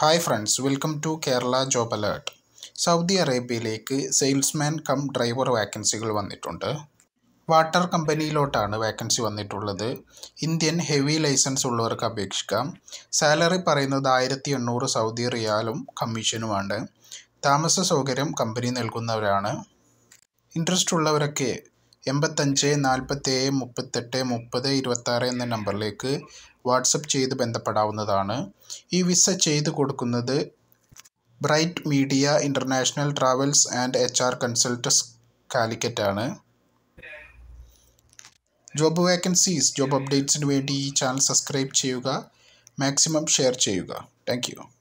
hi friends welcome to Kerala job alert Saudi അറേബ്യയിലേക്ക് salesman cum driver വാക്കൻസികൾ വന്നിട്ടുണ്ട് water കമ്പനിയിലോട്ടാണ് വാക്കൻസി വന്നിട്ടുള്ളത് ഇന്ത്യൻ ഹെവി ലൈസൻസ് ഉള്ളവർക്ക് അപേക്ഷിക്കാം സാലറി പറയുന്നത് ആയിരത്തി എണ്ണൂറ് സൗദി റിയാലും കമ്മീഷനുമാണ് താമസ സൗകര്യം കമ്പനി നൽകുന്നവരാണ് ഇൻട്രസ്റ്റ് ഉള്ളവരൊക്കെ എൺപത്തഞ്ച് ഏഴ് മുപ്പത്തെട്ട് മുപ്പത് ഇരുപത്താറ് എന്ന നമ്പറിലേക്ക് വാട്സപ്പ് ചെയ്ത് ബന്ധപ്പെടാവുന്നതാണ് ഈ വിസ ചെയ്തു കൊടുക്കുന്നത് bright media international travels and H R consultants കാലിക്കറ്റാണ് ജോബ് വേക്കൻസീസ് ജോബ് അപ്ഡേറ്റ്സിന് വേണ്ടി ഈ ചാനൽ സബ്സ്ക്രൈബ് ചെയ്യുക മാക്സിമം ഷെയർ ചെയ്യുക താങ്ക്